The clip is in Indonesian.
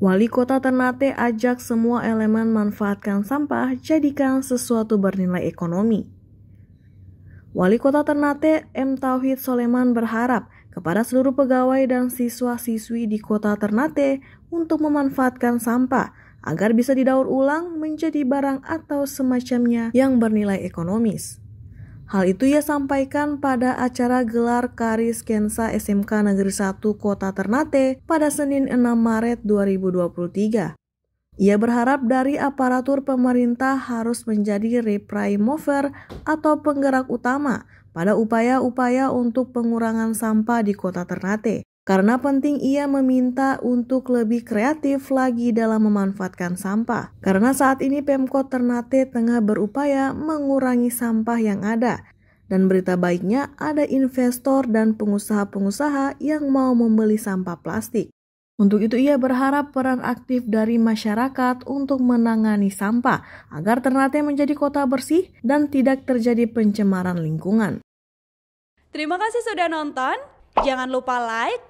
Wali Kota Ternate ajak semua elemen manfaatkan sampah jadikan sesuatu bernilai ekonomi. Wali Kota Ternate M. Tauhid Soleman berharap kepada seluruh pegawai dan siswa-siswi di Kota Ternate untuk memanfaatkan sampah agar bisa didaur ulang menjadi barang atau semacamnya yang bernilai ekonomis. Hal itu ia sampaikan pada acara gelar Karis Kensa SMK Negeri 1 Kota Ternate pada Senin 6 Maret 2023. Ia berharap dari aparatur pemerintah harus menjadi reprimover atau penggerak utama pada upaya-upaya untuk pengurangan sampah di Kota Ternate. Karena penting ia meminta untuk lebih kreatif lagi dalam memanfaatkan sampah. Karena saat ini Pemkot Ternate tengah berupaya mengurangi sampah yang ada. Dan berita baiknya ada investor dan pengusaha-pengusaha yang mau membeli sampah plastik. Untuk itu ia berharap peran aktif dari masyarakat untuk menangani sampah agar Ternate menjadi kota bersih dan tidak terjadi pencemaran lingkungan. Terima kasih sudah nonton. Jangan lupa like,